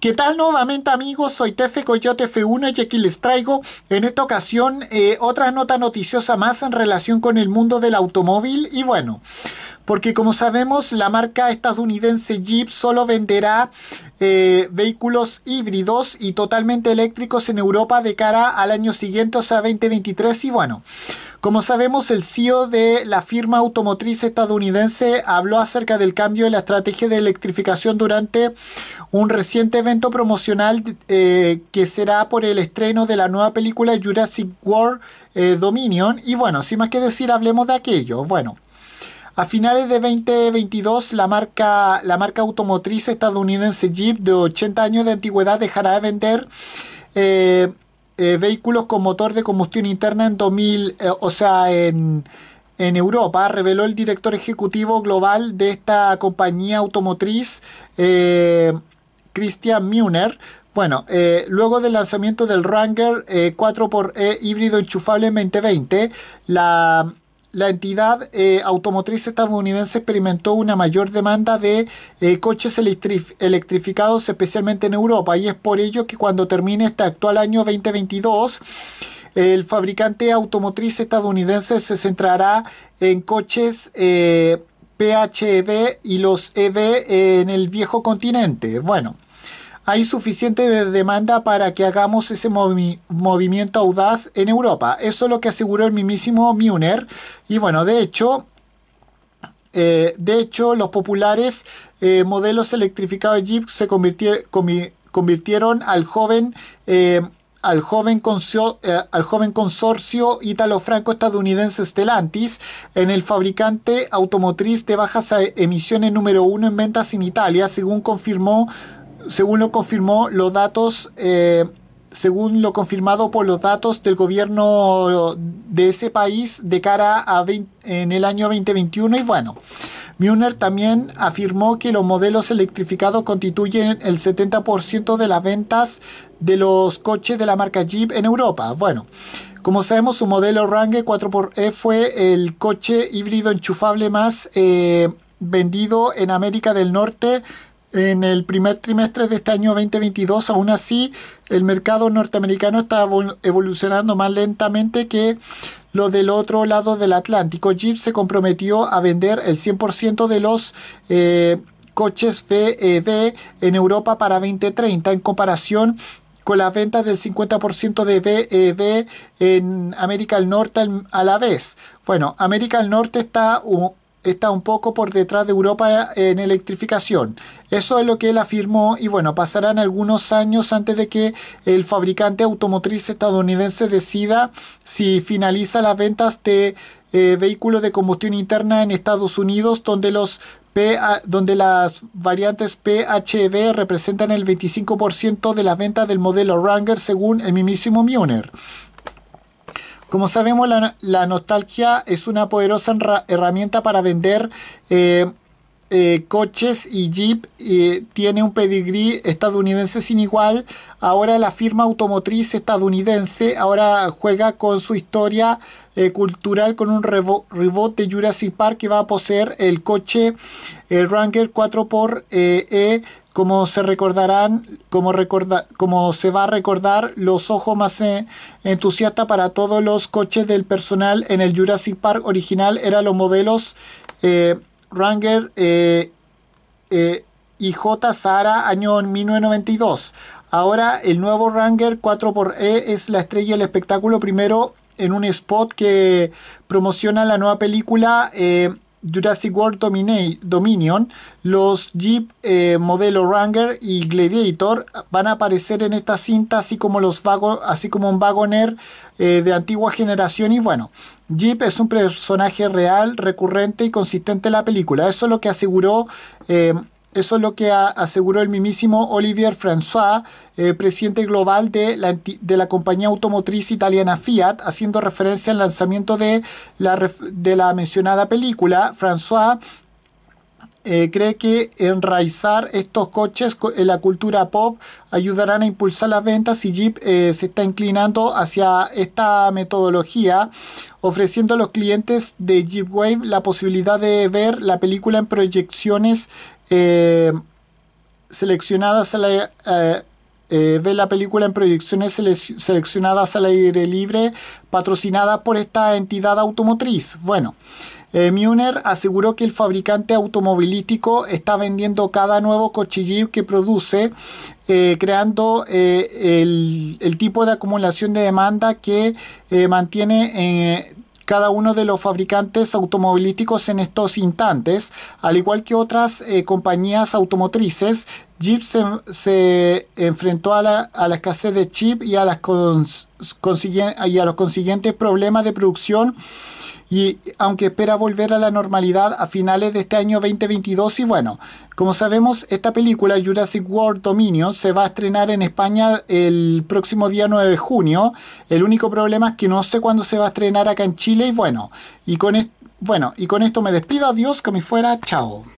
¿Qué tal nuevamente amigos? Soy Tefe Coyote F1 y aquí les traigo en esta ocasión eh, otra nota noticiosa más en relación con el mundo del automóvil y bueno, porque como sabemos la marca estadounidense Jeep solo venderá eh, vehículos híbridos y totalmente eléctricos en Europa de cara al año siguiente, o sea 2023 y bueno. Como sabemos, el CEO de la firma automotriz estadounidense habló acerca del cambio en la estrategia de electrificación durante un reciente evento promocional eh, que será por el estreno de la nueva película Jurassic World eh, Dominion. Y bueno, sin más que decir, hablemos de aquello. Bueno. A finales de 2022, la marca, la marca automotriz estadounidense Jeep de 80 años de antigüedad dejará de vender eh, eh, vehículos con motor de combustión interna en 2000, eh, o sea, en, Europa, reveló el director ejecutivo global de esta compañía automotriz, eh, Christian Münner. Bueno, luego del lanzamiento del Ranger 4xE híbrido enchufable 2020, la la entidad eh, automotriz estadounidense experimentó una mayor demanda de eh, coches electrificados, especialmente en Europa, y es por ello que cuando termine este actual año 2022, el fabricante automotriz estadounidense se centrará en coches eh, PHEV y los EV eh, en el viejo continente. Bueno hay suficiente demanda para que hagamos ese movimiento audaz en Europa. Eso es lo que aseguró el mismísimo Muner. Y bueno, de hecho, eh, de hecho los populares eh, modelos electrificados Jeep se convirtieron al joven... Eh, al joven, consorcio, eh, ítalo-franco-estadounidense Stellantis en el fabricante automotriz de bajas emisiones número uno en ventas en Italia, según confirmó según lo confirmó los datos, eh, según lo confirmado por los datos del gobierno de ese país de cara a en el año 2021 y bueno. Müller también afirmó que los modelos electrificados constituyen el 70% de las ventas de los coches de la marca Jeep en Europa. Bueno, como sabemos, su modelo Range 4xE fue el coche híbrido enchufable más eh, vendido en América del Norte en el primer trimestre de este año 2022. Aún así, el mercado norteamericano está evolucionando más lentamente que lo del otro lado del Atlántico. Jeep se comprometió a vender el 100% de los eh, coches BEV en Europa para 2030 en comparación con las ventas del 50% de BEV en América del Norte a la vez. Bueno, América del Norte está está un poco por detrás de Europa en electrificación. Eso es lo que él afirmó y bueno, pasarán algunos años antes de que el fabricante automotriz estadounidense decida si finaliza las ventas de eh, vehículos de combustión interna en Estados Unidos, donde los donde las variantes PHB representan el 25% de las ventas del modelo Ranger según el mismísimo Mioner como sabemos, la, nostalgia es una poderosa herramienta para vender eh, eh, coches y Jeep eh, tiene un pedigrí estadounidense sin igual. Ahora la firma automotriz estadounidense ahora juega con su historia eh, cultural con un rebote de Jurassic Park que va a poseer el coche Ranger 4xE como se recordarán, como, como se va a recordar, los ojos más entusiastas para todos los coches del personal en el Jurassic Park original eran los modelos Ranger eh, eh, IJ Sara, año 1992. Ahora el nuevo Ranger 4xE es la estrella del espectáculo primero en un spot que promociona la nueva película. Eh, Jurassic World Dominion, los Jeep eh, modelo Ranger y Gladiator van a aparecer en esta cinta, así como, los vagos así como un vagoner eh, de antigua generación. Y bueno, Jeep es un personaje real, recurrente y consistente en la película. Eso es lo que aseguró. Eh, eso es lo que aseguró el mismísimo Olivier François, eh, presidente global de la, de la, compañía automotriz italiana Fiat, haciendo referencia al lanzamiento de la, de la mencionada película. François eh, cree que enraizar estos coches en la cultura pop ayudarán a impulsar las ventas y Jeep eh, se está inclinando hacia esta metodología, ofreciendo a los clientes de Jeep Wave la posibilidad de ver la película en proyecciones eh, seleccionadas a la, eh, eh, ve la película en proyecciones seleccionadas al aire libre, patrocinada por esta entidad automotriz. Bueno, eh, aseguró que el fabricante automovilístico está vendiendo cada nuevo coche que produce, creando el, el, tipo de acumulación de demanda que mantiene cada uno de los fabricantes automovilísticos en estos instantes, al igual que otras eh, compañías automotrices. Jeep se, enfrentó a la, a escasez de chip y a, las y a los consiguientes problemas de producción y aunque espera volver a la normalidad a finales de este año 2022 y bueno, como sabemos esta película Jurassic World Dominion se va a estrenar en España el próximo día 9 de junio, el único problema es que no sé cuándo se va a estrenar acá en Chile y bueno, y con, bueno, y con esto me despido, adiós, que me fuera, chao.